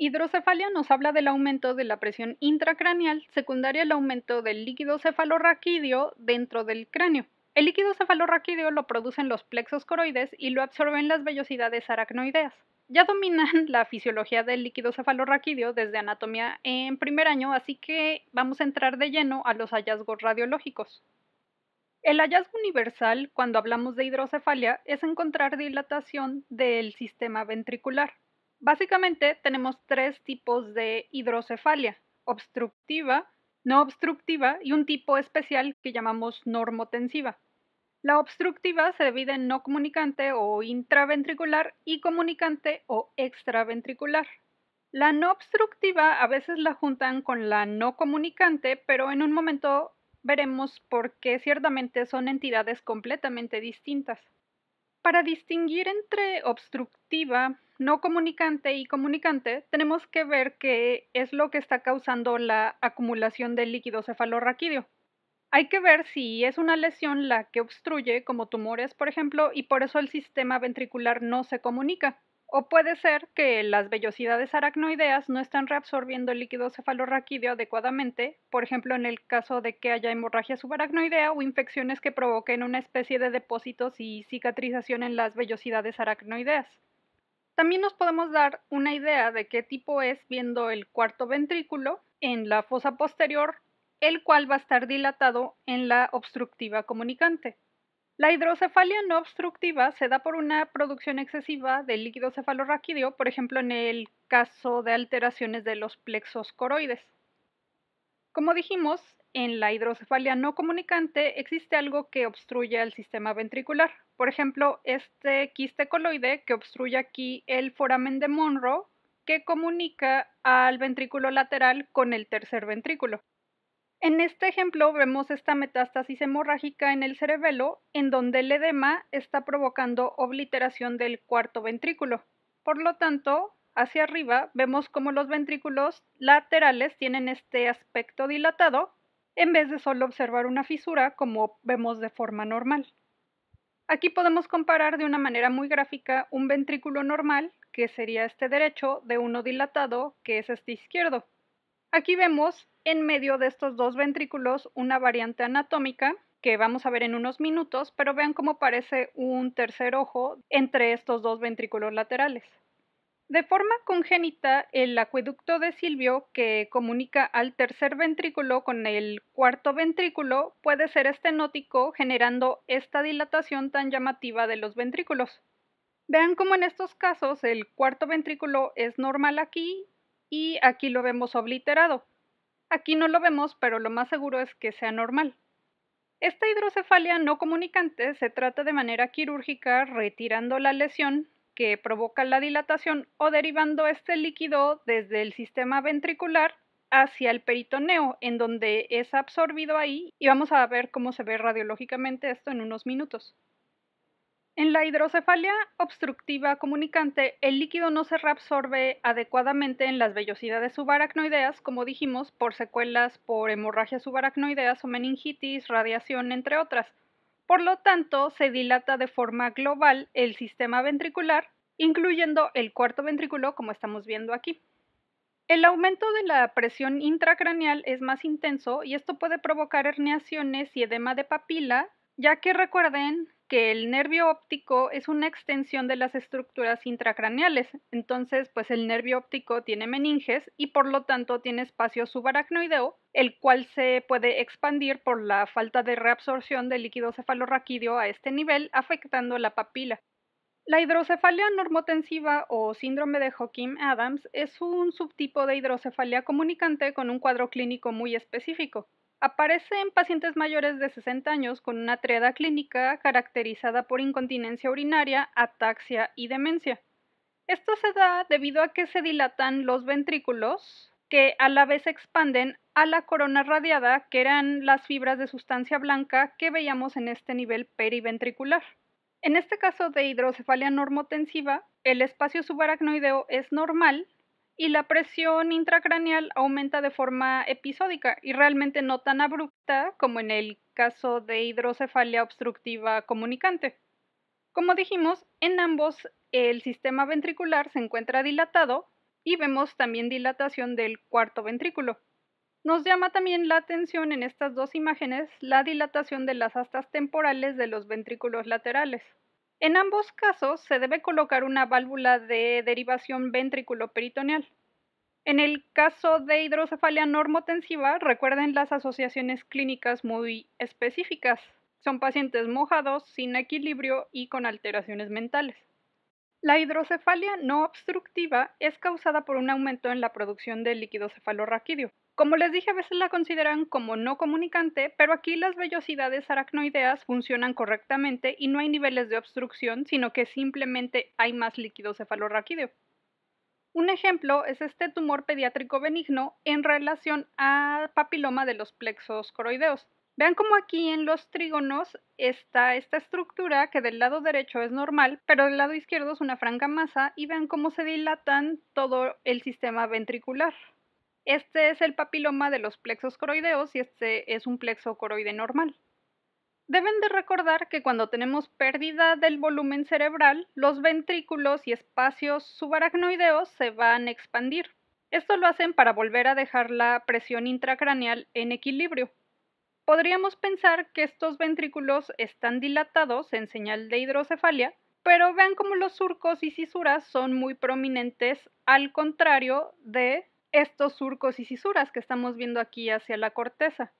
Hidrocefalia nos habla del aumento de la presión intracraneal secundaria al aumento del líquido cefalorraquídeo dentro del cráneo. El líquido cefalorraquídeo lo producen los plexos coroides y lo absorben las vellosidades aracnoideas. Ya dominan la fisiología del líquido cefalorraquídeo desde anatomía en primer año, así que vamos a entrar de lleno a los hallazgos radiológicos. El hallazgo universal cuando hablamos de hidrocefalia es encontrar dilatación del sistema ventricular. Básicamente tenemos tres tipos de hidrocefalia, obstructiva, no obstructiva y un tipo especial que llamamos normotensiva. La obstructiva se divide en no comunicante o intraventricular y comunicante o extraventricular. La no obstructiva a veces la juntan con la no comunicante, pero en un momento veremos por qué ciertamente son entidades completamente distintas. Para distinguir entre obstructiva, no comunicante y comunicante, tenemos que ver qué es lo que está causando la acumulación del líquido cefalorraquídeo. Hay que ver si es una lesión la que obstruye, como tumores, por ejemplo, y por eso el sistema ventricular no se comunica. O puede ser que las vellosidades aracnoideas no están reabsorbiendo el líquido cefalorraquídeo adecuadamente, por ejemplo en el caso de que haya hemorragia subaracnoidea o infecciones que provoquen una especie de depósitos y cicatrización en las vellosidades aracnoideas. También nos podemos dar una idea de qué tipo es viendo el cuarto ventrículo en la fosa posterior, el cual va a estar dilatado en la obstructiva comunicante. La hidrocefalia no obstructiva se da por una producción excesiva de líquido cefalorraquídeo, por ejemplo en el caso de alteraciones de los plexos coroides. Como dijimos, en la hidrocefalia no comunicante existe algo que obstruye el sistema ventricular. Por ejemplo, este quiste coloide que obstruye aquí el foramen de Monroe que comunica al ventrículo lateral con el tercer ventrículo. En este ejemplo vemos esta metástasis hemorrágica en el cerebelo, en donde el edema está provocando obliteración del cuarto ventrículo. Por lo tanto, hacia arriba vemos como los ventrículos laterales tienen este aspecto dilatado, en vez de solo observar una fisura como vemos de forma normal. Aquí podemos comparar de una manera muy gráfica un ventrículo normal, que sería este derecho, de uno dilatado, que es este izquierdo. Aquí vemos en medio de estos dos ventrículos una variante anatómica que vamos a ver en unos minutos, pero vean cómo parece un tercer ojo entre estos dos ventrículos laterales. De forma congénita, el acueducto de Silvio, que comunica al tercer ventrículo con el cuarto ventrículo, puede ser estenótico, generando esta dilatación tan llamativa de los ventrículos. Vean cómo en estos casos el cuarto ventrículo es normal aquí y aquí lo vemos obliterado. Aquí no lo vemos, pero lo más seguro es que sea normal. Esta hidrocefalia no comunicante se trata de manera quirúrgica retirando la lesión que provoca la dilatación o derivando este líquido desde el sistema ventricular hacia el peritoneo, en donde es absorbido ahí, y vamos a ver cómo se ve radiológicamente esto en unos minutos. En la hidrocefalia obstructiva comunicante, el líquido no se reabsorbe adecuadamente en las vellosidades subaracnoideas, como dijimos, por secuelas por hemorragias subaracnoideas o meningitis, radiación, entre otras. Por lo tanto, se dilata de forma global el sistema ventricular, incluyendo el cuarto ventrículo, como estamos viendo aquí. El aumento de la presión intracraneal es más intenso y esto puede provocar herniaciones y edema de papila, ya que recuerden que el nervio óptico es una extensión de las estructuras intracraneales, entonces pues el nervio óptico tiene meninges y por lo tanto tiene espacio subaracnoideo, el cual se puede expandir por la falta de reabsorción de líquido cefalorraquídeo a este nivel, afectando la papila. La hidrocefalia normotensiva o síndrome de Joachim Adams es un subtipo de hidrocefalia comunicante con un cuadro clínico muy específico. Aparece en pacientes mayores de 60 años con una triada clínica caracterizada por incontinencia urinaria, ataxia y demencia. Esto se da debido a que se dilatan los ventrículos, que a la vez expanden a la corona radiada, que eran las fibras de sustancia blanca que veíamos en este nivel periventricular. En este caso de hidrocefalia normotensiva, el espacio subaracnoideo es normal, y la presión intracraneal aumenta de forma episódica y realmente no tan abrupta como en el caso de hidrocefalia obstructiva comunicante. Como dijimos, en ambos el sistema ventricular se encuentra dilatado y vemos también dilatación del cuarto ventrículo. Nos llama también la atención en estas dos imágenes la dilatación de las astas temporales de los ventrículos laterales. En ambos casos se debe colocar una válvula de derivación ventrículo-peritoneal. En el caso de hidrocefalia normotensiva, recuerden las asociaciones clínicas muy específicas. Son pacientes mojados, sin equilibrio y con alteraciones mentales. La hidrocefalia no obstructiva es causada por un aumento en la producción de líquido cefalorraquídeo, como les dije, a veces la consideran como no comunicante, pero aquí las vellosidades aracnoideas funcionan correctamente y no hay niveles de obstrucción, sino que simplemente hay más líquido cefalorraquídeo. Un ejemplo es este tumor pediátrico benigno en relación al papiloma de los plexos coroideos. Vean cómo aquí en los trígonos está esta estructura que del lado derecho es normal, pero del lado izquierdo es una franca masa y vean cómo se dilatan todo el sistema ventricular. Este es el papiloma de los plexos coroideos y este es un plexo coroide normal. Deben de recordar que cuando tenemos pérdida del volumen cerebral, los ventrículos y espacios subaracnoideos se van a expandir. Esto lo hacen para volver a dejar la presión intracraneal en equilibrio. Podríamos pensar que estos ventrículos están dilatados en señal de hidrocefalia, pero vean cómo los surcos y cisuras son muy prominentes al contrario de estos surcos y sisuras que estamos viendo aquí hacia la corteza.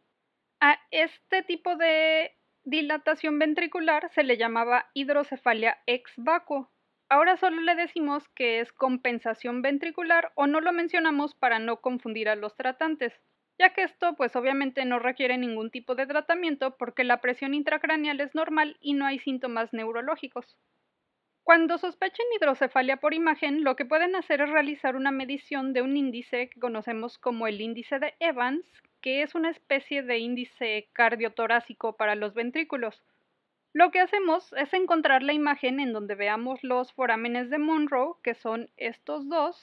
A este tipo de dilatación ventricular se le llamaba hidrocefalia ex vacuo. Ahora solo le decimos que es compensación ventricular o no lo mencionamos para no confundir a los tratantes, ya que esto pues obviamente no requiere ningún tipo de tratamiento porque la presión intracraneal es normal y no hay síntomas neurológicos. Cuando sospechen hidrocefalia por imagen, lo que pueden hacer es realizar una medición de un índice que conocemos como el índice de Evans, que es una especie de índice cardiotorácico para los ventrículos. Lo que hacemos es encontrar la imagen en donde veamos los forámenes de Monroe, que son estos dos,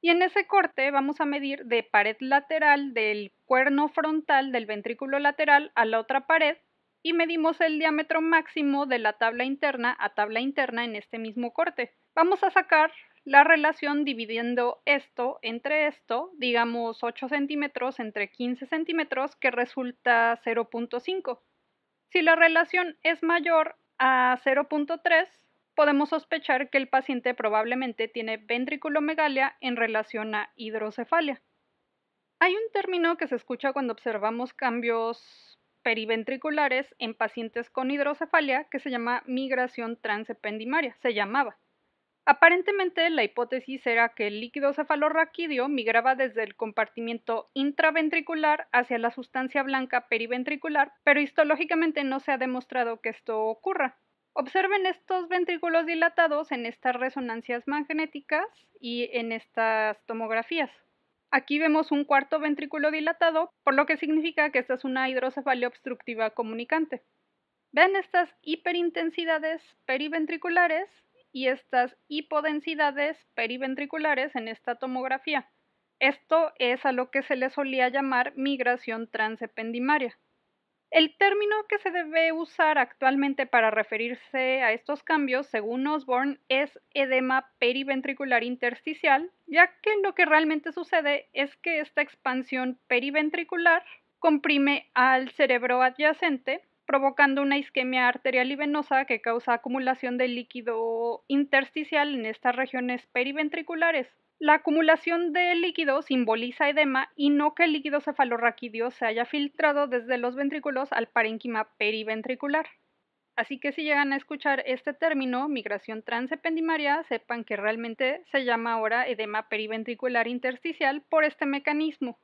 y en ese corte vamos a medir de pared lateral del cuerno frontal del ventrículo lateral a la otra pared y medimos el diámetro máximo de la tabla interna a tabla interna en este mismo corte. Vamos a sacar la relación dividiendo esto entre esto, digamos 8 centímetros entre 15 centímetros, que resulta 0.5. Si la relación es mayor a 0.3, podemos sospechar que el paciente probablemente tiene ventriculomegalia en relación a hidrocefalia. Hay un término que se escucha cuando observamos cambios periventriculares en pacientes con hidrocefalia que se llama migración transependimaria, se llamaba. Aparentemente la hipótesis era que el líquido cefalorraquídeo migraba desde el compartimiento intraventricular hacia la sustancia blanca periventricular, pero histológicamente no se ha demostrado que esto ocurra. Observen estos ventrículos dilatados en estas resonancias magnéticas y en estas tomografías. Aquí vemos un cuarto ventrículo dilatado, por lo que significa que esta es una hidrocefalia obstructiva comunicante. Ven estas hiperintensidades periventriculares y estas hipodensidades periventriculares en esta tomografía. Esto es a lo que se le solía llamar migración transependimaria. El término que se debe usar actualmente para referirse a estos cambios, según Osborne, es edema periventricular intersticial, ya que lo que realmente sucede es que esta expansión periventricular comprime al cerebro adyacente, provocando una isquemia arterial y venosa que causa acumulación de líquido intersticial en estas regiones periventriculares. La acumulación de líquido simboliza edema y no que el líquido cefalorraquídeo se haya filtrado desde los ventrículos al parénquima periventricular. Así que si llegan a escuchar este término, migración transependimaria, sepan que realmente se llama ahora edema periventricular intersticial por este mecanismo.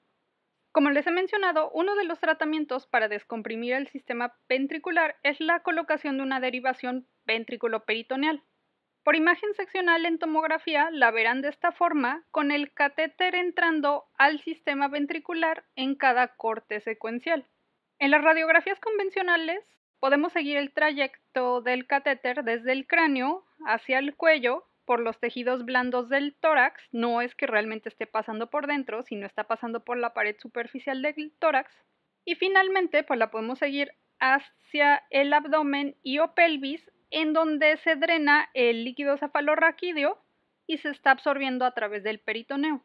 Como les he mencionado, uno de los tratamientos para descomprimir el sistema ventricular es la colocación de una derivación ventrículo-peritoneal, por imagen seccional en tomografía la verán de esta forma, con el catéter entrando al sistema ventricular en cada corte secuencial. En las radiografías convencionales podemos seguir el trayecto del catéter desde el cráneo hacia el cuello por los tejidos blandos del tórax, no es que realmente esté pasando por dentro, sino está pasando por la pared superficial del tórax. Y finalmente, pues la podemos seguir hacia el abdomen y o pelvis en donde se drena el líquido cefalorraquídeo y se está absorbiendo a través del peritoneo.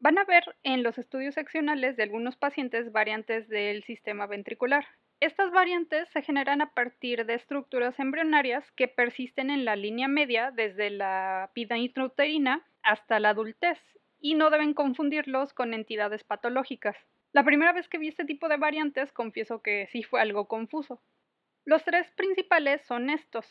Van a ver en los estudios seccionales de algunos pacientes variantes del sistema ventricular. Estas variantes se generan a partir de estructuras embrionarias que persisten en la línea media desde la vida intrauterina hasta la adultez y no deben confundirlos con entidades patológicas. La primera vez que vi este tipo de variantes confieso que sí fue algo confuso, los tres principales son estos.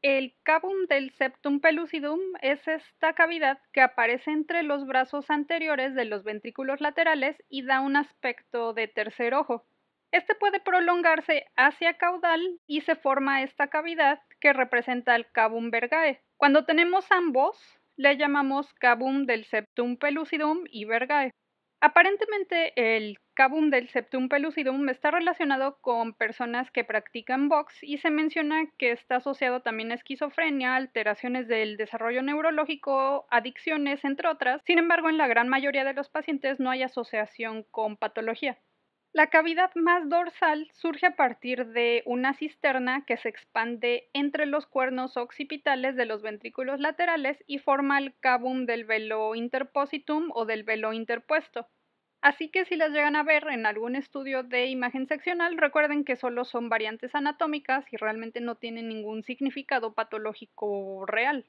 El cabum del septum pelucidum es esta cavidad que aparece entre los brazos anteriores de los ventrículos laterales y da un aspecto de tercer ojo. Este puede prolongarse hacia caudal y se forma esta cavidad que representa el cabum vergae. Cuando tenemos ambos, le llamamos cabum del septum pelucidum y vergae. Aparentemente, el cabum del septum pellucidum está relacionado con personas que practican box y se menciona que está asociado también a esquizofrenia, alteraciones del desarrollo neurológico, adicciones, entre otras. Sin embargo, en la gran mayoría de los pacientes no hay asociación con patología. La cavidad más dorsal surge a partir de una cisterna que se expande entre los cuernos occipitales de los ventrículos laterales y forma el cabum del velo interpositum o del velo interpuesto. Así que si las llegan a ver en algún estudio de imagen seccional, recuerden que solo son variantes anatómicas y realmente no tienen ningún significado patológico real.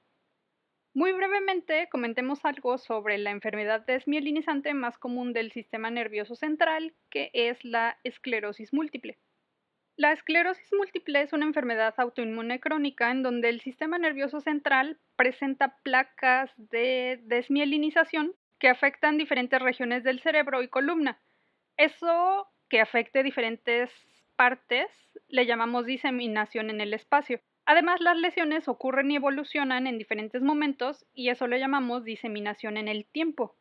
Muy brevemente comentemos algo sobre la enfermedad desmielinizante más común del sistema nervioso central, que es la esclerosis múltiple. La esclerosis múltiple es una enfermedad autoinmune crónica en donde el sistema nervioso central presenta placas de desmielinización que afectan diferentes regiones del cerebro y columna. Eso que afecte diferentes partes le llamamos diseminación en el espacio. Además, las lesiones ocurren y evolucionan en diferentes momentos y eso lo llamamos diseminación en el tiempo.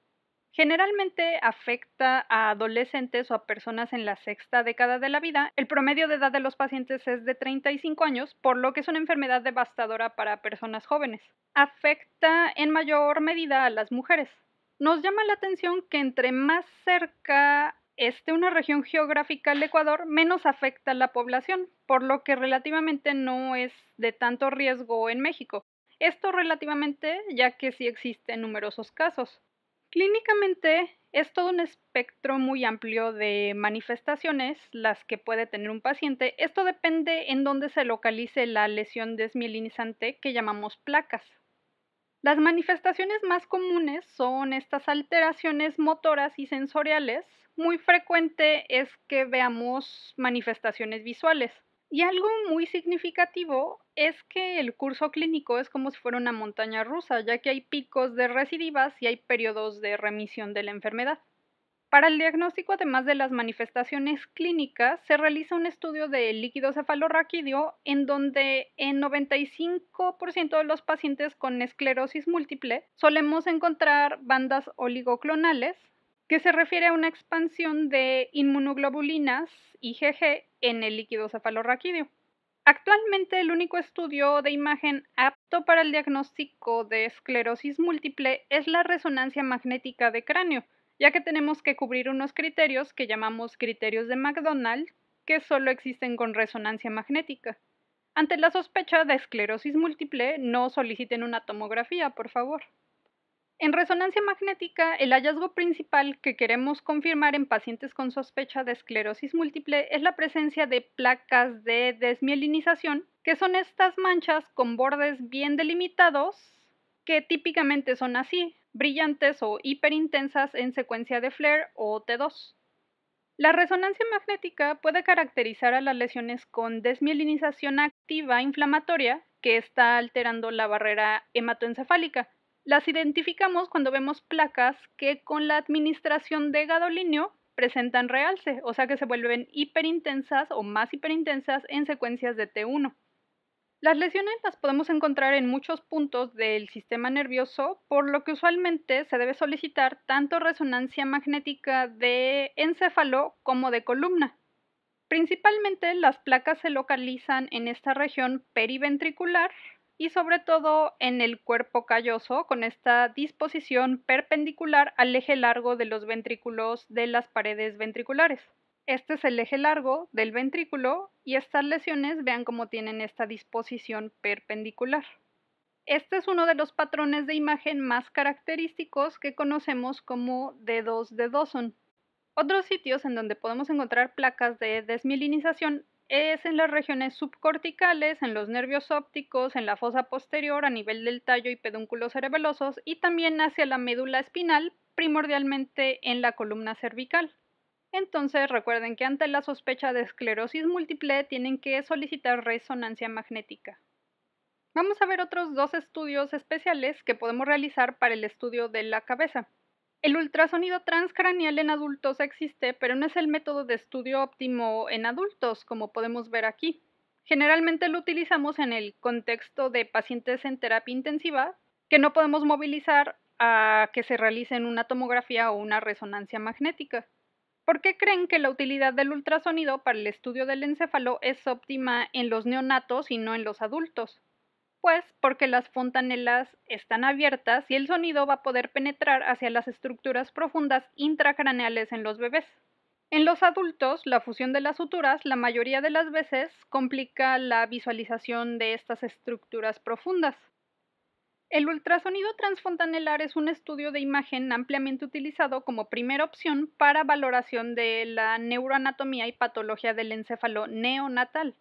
Generalmente afecta a adolescentes o a personas en la sexta década de la vida. El promedio de edad de los pacientes es de 35 años, por lo que es una enfermedad devastadora para personas jóvenes. Afecta en mayor medida a las mujeres. Nos llama la atención que entre más cerca este una región geográfica del Ecuador, menos afecta a la población, por lo que relativamente no es de tanto riesgo en México. Esto relativamente ya que sí existen numerosos casos. Clínicamente es todo un espectro muy amplio de manifestaciones las que puede tener un paciente. Esto depende en dónde se localice la lesión desmielinizante que llamamos placas. Las manifestaciones más comunes son estas alteraciones motoras y sensoriales. Muy frecuente es que veamos manifestaciones visuales. Y algo muy significativo es que el curso clínico es como si fuera una montaña rusa, ya que hay picos de recidivas y hay periodos de remisión de la enfermedad. Para el diagnóstico, además de las manifestaciones clínicas, se realiza un estudio de líquido cefalorraquídeo en donde en 95% de los pacientes con esclerosis múltiple solemos encontrar bandas oligoclonales, que se refiere a una expansión de inmunoglobulinas IgG en el líquido cefalorraquídeo. Actualmente el único estudio de imagen apto para el diagnóstico de esclerosis múltiple es la resonancia magnética de cráneo, ya que tenemos que cubrir unos criterios que llamamos criterios de McDonald, que solo existen con resonancia magnética. Ante la sospecha de esclerosis múltiple, no soliciten una tomografía, por favor. En resonancia magnética, el hallazgo principal que queremos confirmar en pacientes con sospecha de esclerosis múltiple es la presencia de placas de desmielinización, que son estas manchas con bordes bien delimitados, que típicamente son así, brillantes o hiperintensas en secuencia de flare o T2. La resonancia magnética puede caracterizar a las lesiones con desmielinización activa inflamatoria que está alterando la barrera hematoencefálica. Las identificamos cuando vemos placas que con la administración de gadolinio presentan realce, o sea que se vuelven hiperintensas o más hiperintensas en secuencias de T1. Las lesiones las podemos encontrar en muchos puntos del sistema nervioso, por lo que usualmente se debe solicitar tanto resonancia magnética de encéfalo como de columna. Principalmente las placas se localizan en esta región periventricular y sobre todo en el cuerpo calloso con esta disposición perpendicular al eje largo de los ventrículos de las paredes ventriculares. Este es el eje largo del ventrículo y estas lesiones vean cómo tienen esta disposición perpendicular. Este es uno de los patrones de imagen más característicos que conocemos como dedos de Dawson. Otros sitios en donde podemos encontrar placas de desmielinización es en las regiones subcorticales, en los nervios ópticos, en la fosa posterior, a nivel del tallo y pedúnculos cerebelosos y también hacia la médula espinal, primordialmente en la columna cervical. Entonces recuerden que ante la sospecha de esclerosis múltiple tienen que solicitar resonancia magnética. Vamos a ver otros dos estudios especiales que podemos realizar para el estudio de la cabeza. El ultrasonido transcraneal en adultos existe, pero no es el método de estudio óptimo en adultos, como podemos ver aquí. Generalmente lo utilizamos en el contexto de pacientes en terapia intensiva que no podemos movilizar a que se realicen una tomografía o una resonancia magnética. ¿Por qué creen que la utilidad del ultrasonido para el estudio del encéfalo es óptima en los neonatos y no en los adultos? Pues porque las fontanelas están abiertas y el sonido va a poder penetrar hacia las estructuras profundas intracraneales en los bebés. En los adultos, la fusión de las suturas la mayoría de las veces complica la visualización de estas estructuras profundas. El ultrasonido transfontanelar es un estudio de imagen ampliamente utilizado como primera opción para valoración de la neuroanatomía y patología del encéfalo neonatal.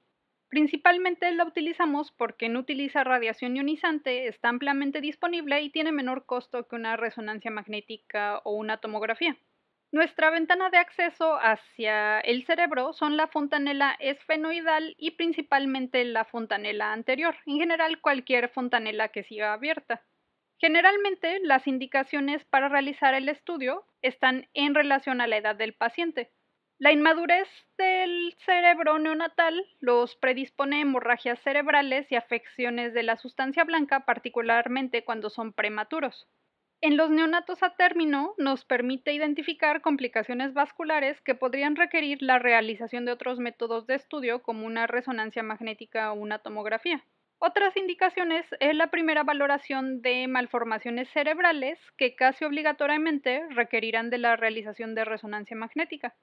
Principalmente la utilizamos porque no utiliza radiación ionizante, está ampliamente disponible y tiene menor costo que una resonancia magnética o una tomografía. Nuestra ventana de acceso hacia el cerebro son la fontanela esfenoidal y principalmente la fontanela anterior, en general cualquier fontanela que siga abierta. Generalmente las indicaciones para realizar el estudio están en relación a la edad del paciente. La inmadurez del cerebro neonatal los predispone a hemorragias cerebrales y afecciones de la sustancia blanca, particularmente cuando son prematuros. En los neonatos a término nos permite identificar complicaciones vasculares que podrían requerir la realización de otros métodos de estudio como una resonancia magnética o una tomografía. Otras indicaciones es la primera valoración de malformaciones cerebrales que casi obligatoriamente requerirán de la realización de resonancia magnética.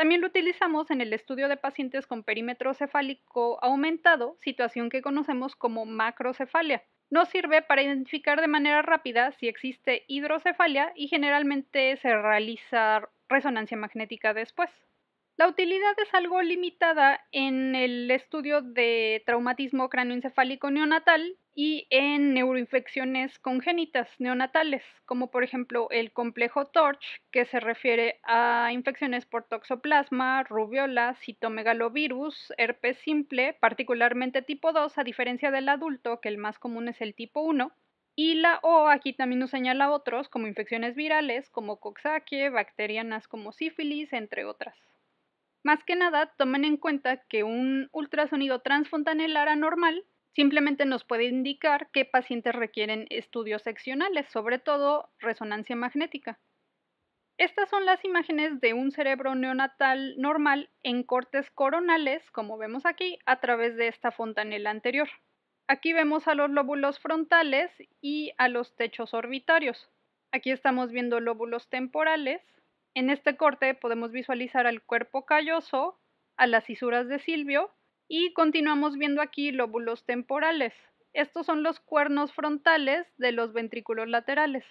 También lo utilizamos en el estudio de pacientes con perímetro cefálico aumentado, situación que conocemos como macrocefalia. Nos sirve para identificar de manera rápida si existe hidrocefalia y generalmente se realiza resonancia magnética después. La utilidad es algo limitada en el estudio de traumatismo cráneoencefálico neonatal y en neuroinfecciones congénitas neonatales, como por ejemplo el complejo TORCH, que se refiere a infecciones por toxoplasma, rubiola, citomegalovirus, herpes simple, particularmente tipo 2, a diferencia del adulto, que el más común es el tipo 1, y la O aquí también nos señala otros, como infecciones virales, como coxsackie, bacterianas como sífilis, entre otras. Más que nada, tomen en cuenta que un ultrasonido transfontanelar anormal simplemente nos puede indicar qué pacientes requieren estudios seccionales, sobre todo resonancia magnética. Estas son las imágenes de un cerebro neonatal normal en cortes coronales, como vemos aquí, a través de esta fontanela anterior. Aquí vemos a los lóbulos frontales y a los techos orbitarios. Aquí estamos viendo lóbulos temporales en este corte podemos visualizar al cuerpo calloso, a las fisuras de Silvio y continuamos viendo aquí lóbulos temporales. Estos son los cuernos frontales de los ventrículos laterales.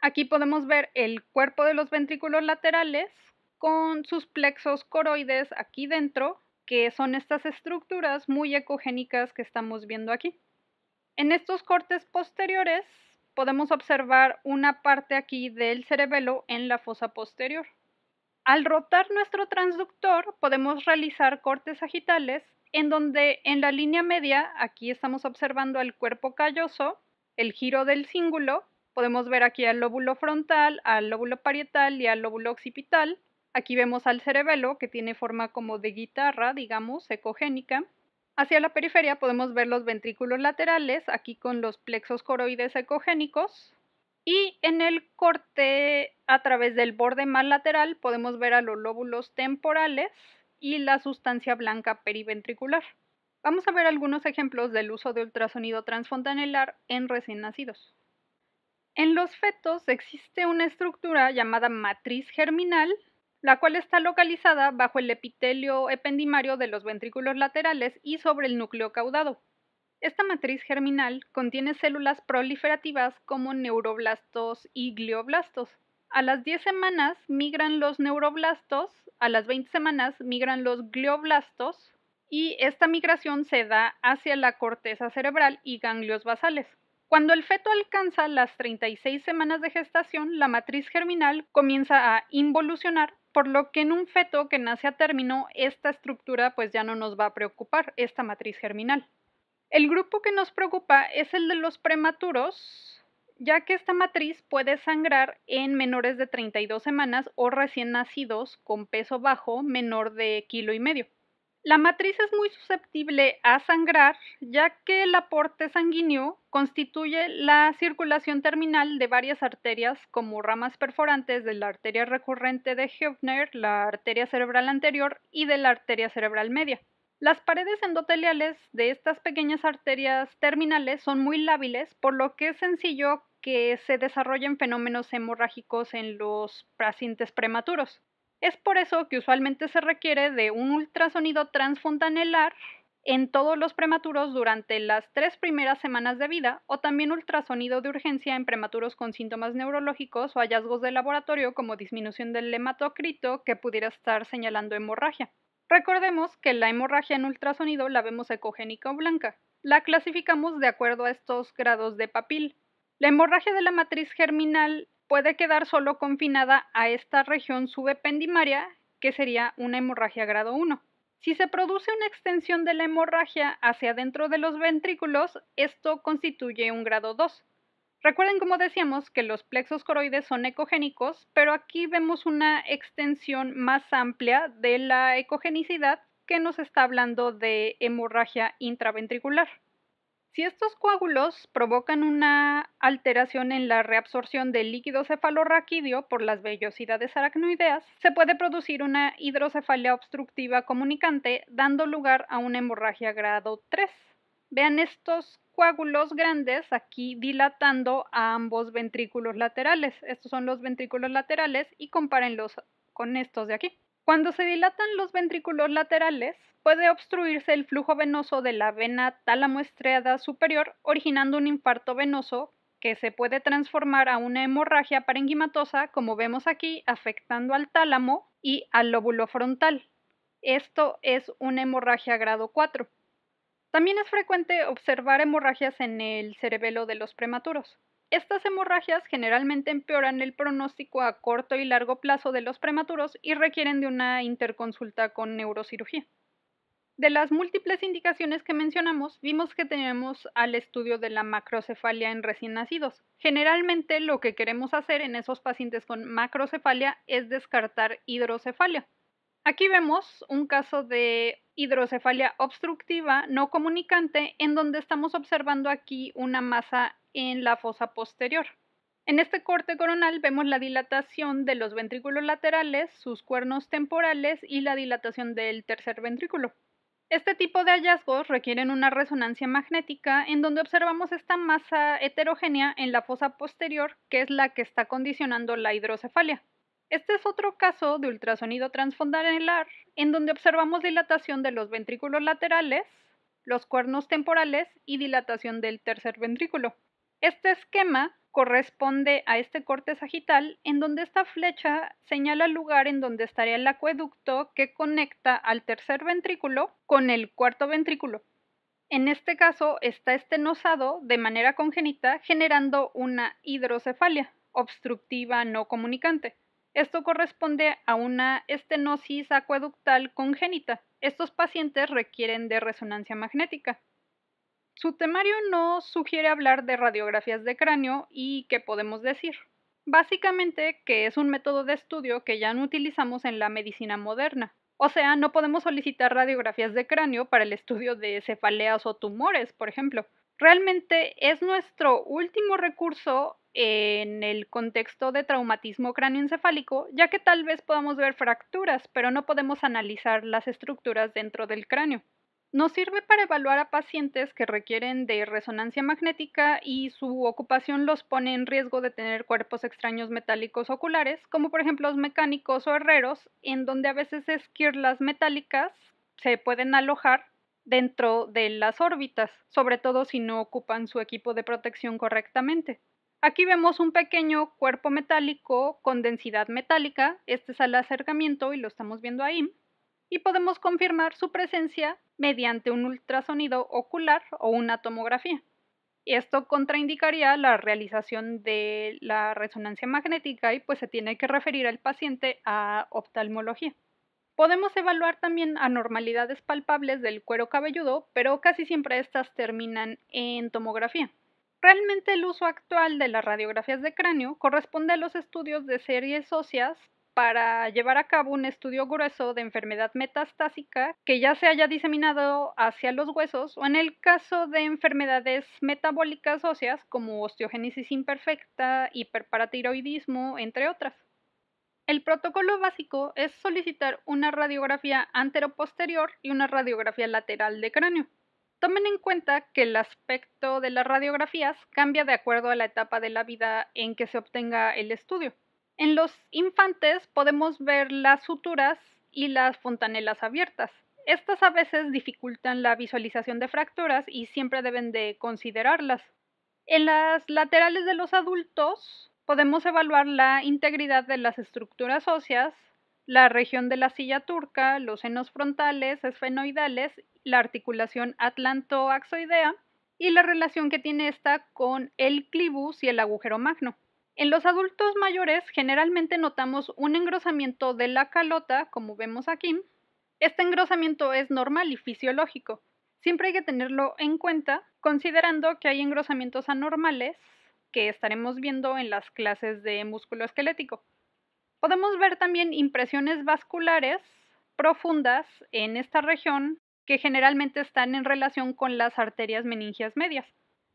Aquí podemos ver el cuerpo de los ventrículos laterales con sus plexos coroides aquí dentro, que son estas estructuras muy ecogénicas que estamos viendo aquí. En estos cortes posteriores podemos observar una parte aquí del cerebelo en la fosa posterior. Al rotar nuestro transductor podemos realizar cortes agitales en donde en la línea media, aquí estamos observando al cuerpo calloso, el giro del cíngulo, podemos ver aquí al lóbulo frontal, al lóbulo parietal y al lóbulo occipital. Aquí vemos al cerebelo que tiene forma como de guitarra, digamos, ecogénica. Hacia la periferia podemos ver los ventrículos laterales, aquí con los plexos coroides ecogénicos. Y en el corte a través del borde más lateral podemos ver a los lóbulos temporales y la sustancia blanca periventricular. Vamos a ver algunos ejemplos del uso de ultrasonido transfontanelar en recién nacidos. En los fetos existe una estructura llamada matriz germinal la cual está localizada bajo el epitelio ependimario de los ventrículos laterales y sobre el núcleo caudado. Esta matriz germinal contiene células proliferativas como neuroblastos y glioblastos. A las 10 semanas migran los neuroblastos, a las 20 semanas migran los glioblastos y esta migración se da hacia la corteza cerebral y ganglios basales. Cuando el feto alcanza las 36 semanas de gestación, la matriz germinal comienza a involucionar por lo que en un feto que nace a término, esta estructura pues ya no nos va a preocupar, esta matriz germinal. El grupo que nos preocupa es el de los prematuros, ya que esta matriz puede sangrar en menores de 32 semanas o recién nacidos con peso bajo menor de kilo y medio. La matriz es muy susceptible a sangrar, ya que el aporte sanguíneo constituye la circulación terminal de varias arterias, como ramas perforantes de la arteria recurrente de Hefner, la arteria cerebral anterior y de la arteria cerebral media. Las paredes endoteliales de estas pequeñas arterias terminales son muy lábiles, por lo que es sencillo que se desarrollen fenómenos hemorrágicos en los pacientes prematuros. Es por eso que usualmente se requiere de un ultrasonido transfontanelar en todos los prematuros durante las tres primeras semanas de vida o también ultrasonido de urgencia en prematuros con síntomas neurológicos o hallazgos de laboratorio como disminución del hematocrito que pudiera estar señalando hemorragia. Recordemos que la hemorragia en ultrasonido la vemos ecogénica o blanca. La clasificamos de acuerdo a estos grados de papil. La hemorragia de la matriz germinal puede quedar solo confinada a esta región subependimaria, que sería una hemorragia grado 1. Si se produce una extensión de la hemorragia hacia adentro de los ventrículos, esto constituye un grado 2. Recuerden como decíamos que los plexos coroides son ecogénicos, pero aquí vemos una extensión más amplia de la ecogenicidad que nos está hablando de hemorragia intraventricular. Si estos coágulos provocan una alteración en la reabsorción del líquido cefalorraquídeo por las vellosidades aracnoideas, se puede producir una hidrocefalia obstructiva comunicante, dando lugar a una hemorragia grado 3. Vean estos coágulos grandes aquí dilatando a ambos ventrículos laterales. Estos son los ventrículos laterales y compárenlos con estos de aquí. Cuando se dilatan los ventrículos laterales, puede obstruirse el flujo venoso de la vena tálamoestreada superior, originando un infarto venoso que se puede transformar a una hemorragia parenquimatosa, como vemos aquí, afectando al tálamo y al lóbulo frontal. Esto es una hemorragia grado 4. También es frecuente observar hemorragias en el cerebelo de los prematuros. Estas hemorragias generalmente empeoran el pronóstico a corto y largo plazo de los prematuros y requieren de una interconsulta con neurocirugía. De las múltiples indicaciones que mencionamos, vimos que tenemos al estudio de la macrocefalia en recién nacidos. Generalmente lo que queremos hacer en esos pacientes con macrocefalia es descartar hidrocefalia, Aquí vemos un caso de hidrocefalia obstructiva no comunicante en donde estamos observando aquí una masa en la fosa posterior. En este corte coronal vemos la dilatación de los ventrículos laterales, sus cuernos temporales y la dilatación del tercer ventrículo. Este tipo de hallazgos requieren una resonancia magnética en donde observamos esta masa heterogénea en la fosa posterior que es la que está condicionando la hidrocefalia. Este es otro caso de ultrasonido ar, en donde observamos dilatación de los ventrículos laterales, los cuernos temporales y dilatación del tercer ventrículo. Este esquema corresponde a este corte sagital en donde esta flecha señala el lugar en donde estaría el acueducto que conecta al tercer ventrículo con el cuarto ventrículo. En este caso está estenosado de manera congénita generando una hidrocefalia obstructiva no comunicante. Esto corresponde a una estenosis acueductal congénita. Estos pacientes requieren de resonancia magnética. Su temario no sugiere hablar de radiografías de cráneo y qué podemos decir. Básicamente que es un método de estudio que ya no utilizamos en la medicina moderna. O sea, no podemos solicitar radiografías de cráneo para el estudio de cefaleas o tumores, por ejemplo. Realmente es nuestro último recurso en el contexto de traumatismo cráneoencefálico, ya que tal vez podamos ver fracturas, pero no podemos analizar las estructuras dentro del cráneo. Nos sirve para evaluar a pacientes que requieren de resonancia magnética y su ocupación los pone en riesgo de tener cuerpos extraños metálicos oculares, como por ejemplo los mecánicos o herreros, en donde a veces esquirlas metálicas se pueden alojar dentro de las órbitas, sobre todo si no ocupan su equipo de protección correctamente. Aquí vemos un pequeño cuerpo metálico con densidad metálica, este es el acercamiento y lo estamos viendo ahí, y podemos confirmar su presencia mediante un ultrasonido ocular o una tomografía. Esto contraindicaría la realización de la resonancia magnética y pues se tiene que referir al paciente a oftalmología. Podemos evaluar también anormalidades palpables del cuero cabelludo, pero casi siempre estas terminan en tomografía. Realmente el uso actual de las radiografías de cráneo corresponde a los estudios de series óseas para llevar a cabo un estudio grueso de enfermedad metastásica que ya se haya diseminado hacia los huesos o en el caso de enfermedades metabólicas óseas como osteogénesis imperfecta, hiperparatiroidismo, entre otras. El protocolo básico es solicitar una radiografía anteroposterior y una radiografía lateral de cráneo. Tomen en cuenta que el aspecto de las radiografías cambia de acuerdo a la etapa de la vida en que se obtenga el estudio. En los infantes podemos ver las suturas y las fontanelas abiertas. Estas a veces dificultan la visualización de fracturas y siempre deben de considerarlas. En las laterales de los adultos podemos evaluar la integridad de las estructuras óseas, la región de la silla turca, los senos frontales, esfenoidales, la articulación atlantoaxoidea y la relación que tiene esta con el clivus y el agujero magno. En los adultos mayores generalmente notamos un engrosamiento de la calota, como vemos aquí. Este engrosamiento es normal y fisiológico. Siempre hay que tenerlo en cuenta, considerando que hay engrosamientos anormales que estaremos viendo en las clases de músculo esquelético. Podemos ver también impresiones vasculares profundas en esta región que generalmente están en relación con las arterias meningias medias.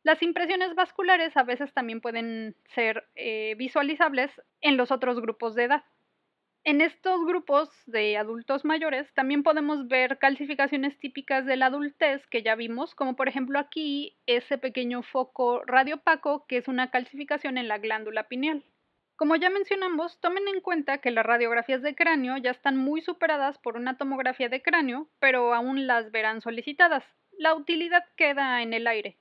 Las impresiones vasculares a veces también pueden ser eh, visualizables en los otros grupos de edad. En estos grupos de adultos mayores también podemos ver calcificaciones típicas de la adultez que ya vimos, como por ejemplo aquí ese pequeño foco radiopaco que es una calcificación en la glándula pineal. Como ya mencionamos, tomen en cuenta que las radiografías de cráneo ya están muy superadas por una tomografía de cráneo, pero aún las verán solicitadas. La utilidad queda en el aire.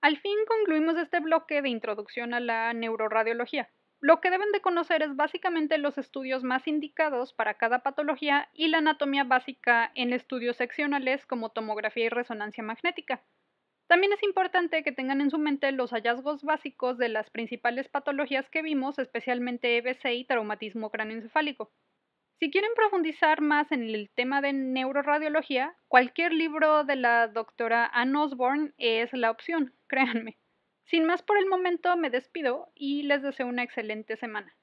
Al fin concluimos este bloque de introducción a la neuroradiología. Lo que deben de conocer es básicamente los estudios más indicados para cada patología y la anatomía básica en estudios seccionales como tomografía y resonancia magnética. También es importante que tengan en su mente los hallazgos básicos de las principales patologías que vimos, especialmente EBC y traumatismo cráneoencefálico. Si quieren profundizar más en el tema de neuroradiología, cualquier libro de la doctora Ann Osborne es la opción, créanme. Sin más por el momento, me despido y les deseo una excelente semana.